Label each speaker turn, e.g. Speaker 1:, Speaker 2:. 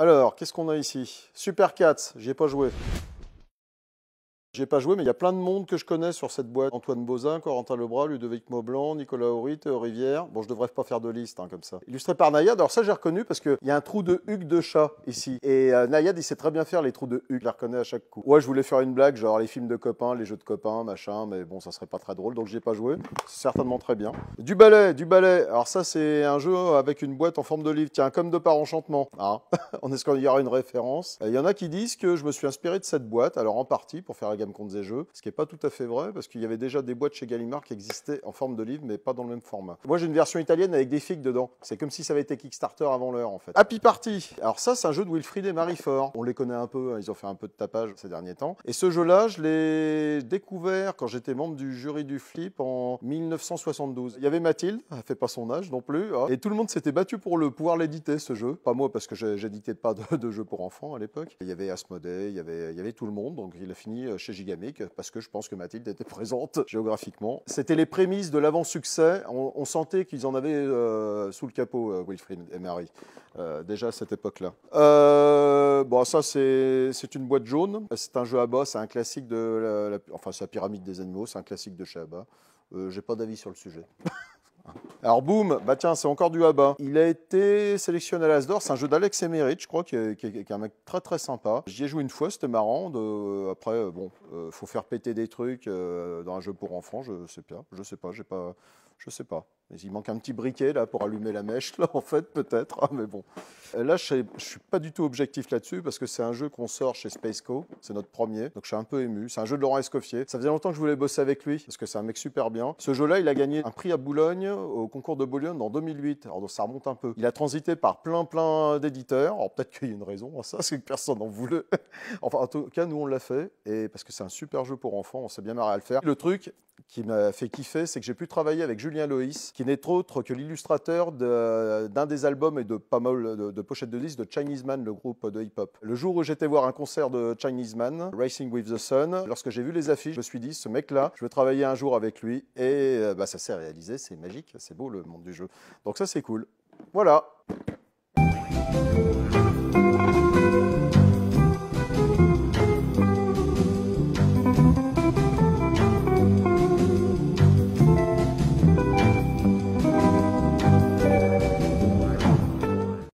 Speaker 1: Alors, qu'est-ce qu'on a ici Super 4, j'y ai pas joué. J'ai pas joué, mais il y a plein de monde que je connais sur cette boîte. Antoine Bozin, Corentin Lebras, Ludovic Maublanc, Nicolas Aurite, euh, Rivière. Bon, je devrais pas faire de liste hein, comme ça. Illustré par Nayad. Alors ça, j'ai reconnu parce qu'il y a un trou de hugues de chat ici. Et euh, Nayad, il sait très bien faire les trous de huc. Je la reconnais à chaque coup. Ouais, je voulais faire une blague, genre les films de copains, les jeux de copains, machin. Mais bon, ça serait pas très drôle, donc j'ai pas joué. C'est certainement très bien. Du ballet, du ballet. Alors ça, c'est un jeu avec une boîte en forme de livre. Tiens, comme de par enchantement. Hein On est-ce qu'il y aura une référence euh, Il y en a qui disent que je me suis inspiré de cette boîte. Alors en partie pour faire compte contes et jeux, ce qui n'est pas tout à fait vrai parce qu'il y avait déjà des boîtes chez Gallimard qui existaient en forme de livre mais pas dans le même format. Moi j'ai une version italienne avec des figues dedans. C'est comme si ça avait été Kickstarter avant l'heure en fait. Happy Party. Alors ça c'est un jeu de Wilfried et Marie Fort. On les connaît un peu, hein. ils ont fait un peu de tapage ces derniers temps. Et ce jeu-là, je l'ai découvert quand j'étais membre du jury du Flip en 1972. Il y avait Mathilde, elle fait pas son âge non plus, hein. et tout le monde s'était battu pour le pouvoir l'éditer ce jeu. Pas moi parce que j'éditais pas de, jeux pour enfants à l'époque. Il y avait Asmodée, il y avait, il y avait tout le monde, donc il a fini euh, chez parce que je pense que Mathilde était présente géographiquement. C'était les prémices de l'avant-succès. On, sentait qu'ils en avaient euh, sous le capot, euh, Wilfried et Marie, euh, déjà à cette époque-là. bon, ça, c'est une boîte jaune. C'est un jeu à bas, c'est un classique de la, enfin, sa la pyramide des animaux, c'est un classique de chez Abba. J'ai pas d'avis sur le sujet. Alors boum, bah tiens, c'est encore du Abba. Il a été sélectionné à l'Asdor, c'est un jeu d'Alex Emerit, je crois, qui est, un mec très très sympa. J'y ai joué une fois, c'était marrant. Euh, après, euh, bon, euh, faut faire péter des trucs dans un jeu pour enfants, je sais pas, je sais pas, j'ai pas, je sais pas. Mais il manque un petit briquet là pour allumer la mèche, là en fait peut-être, hein, mais bon. Euh, là je ne suis pas du tout objectif là-dessus parce que c'est un jeu qu'on sort chez Spaceco, c'est notre premier, donc je suis un peu ému. C'est un jeu de Laurent Escoffier, ça faisait longtemps que je voulais bosser avec lui parce que c'est un mec super bien. Ce jeu-là il a gagné un prix à Boulogne au concours de Boulogne en 2008, alors ça remonte un peu. Il a transité par plein plein d'éditeurs, alors peut-être qu'il y a une raison à ça, c'est que personne n'en voulait. enfin en tout cas nous on l'a fait et parce que c'est un super jeu pour enfants, on s'est bien marré à le faire. Le truc qui m'a fait kiffer, c'est que j'ai pu travailler avec Julien Loïs, qui n'est autre que l'illustrateur d'un des albums et de pas mal de, de pochettes de disques de Chinese Man, le groupe de hip-hop. Le jour où j'étais voir un concert de Chinese Man, Racing with the Sun, lorsque j'ai vu les affiches, je me suis dit, ce mec-là, je veux travailler un jour avec lui. Et euh, bah, ça s'est réalisé, c'est magique, c'est beau le monde du jeu. Donc ça, c'est cool. Voilà.